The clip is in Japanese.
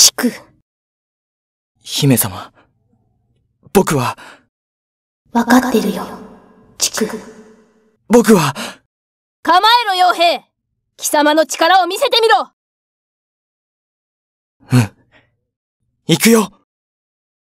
地区。姫様、僕は、わかってるよ、地区。僕は、構えろ、傭兵貴様の力を見せてみろうん。行くよ